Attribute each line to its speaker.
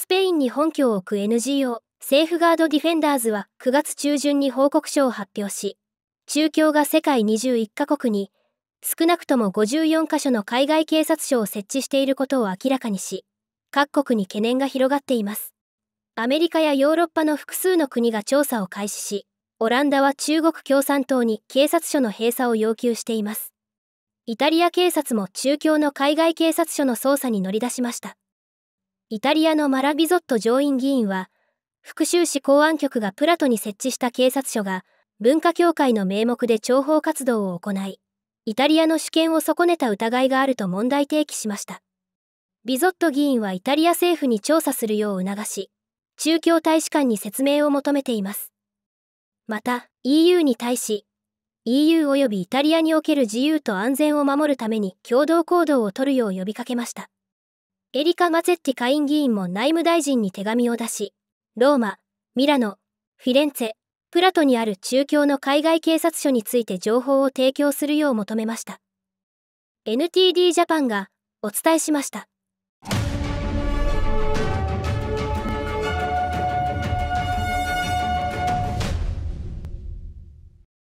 Speaker 1: スペインに本拠を置く NGO セーフガードディフェンダーズは9月中旬に報告書を発表し、中共が世界21カ国に少なくとも54カ所の海外警察署を設置していることを明らかにし、各国に懸念が広がっています。アメリカやヨーロッパの複数の国が調査を開始し、オランダは中国共産党に警察署の閉鎖を要求しています。イタリア警察も中共の海外警察署の捜査に乗り出しました。イタリアのマラビゾット上院議員は、福州市公安局がプラトに設置した警察署が、文化協会の名目で諜報活動を行い、イタリアの主権を損ねた疑いがあると問題提起しました。ビゾット議員はイタリア政府に調査するよう促し、中共大使館に説明を求めています。また、EU に対し、EU 及びイタリアにおける自由と安全を守るために共同行動をとるよう呼びかけました。エリカ・マゼッティ下院議員も内務大臣に手紙を出し、ローマ、ミラノ、フィレンツェ、プラトにある中共の海外警察署について情報を提供するよう求めました。NTD ジャパンがお伝えしました。